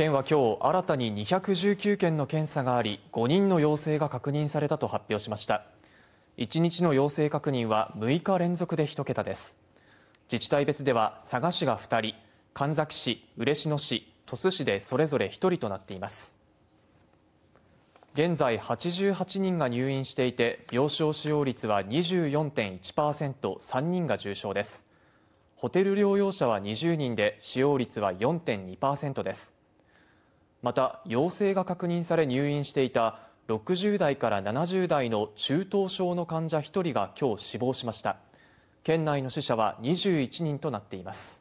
県は今日新たに219件の検査があり5人の陽性が確認されたと発表しました1日の陽性確認は6日連続で1桁です自治体別では佐賀市が2人神埼市、嬉野市、鳥栖市でそれぞれ1人となっています現在88人が入院していて病床使用率は 24.1%3 人が重症ですホテル療養者は20人で使用率は4.2%ですまた陽性が確認され入院していた60代から70代の中等症の患者1人が今日死亡しました県内の死者は21人となっています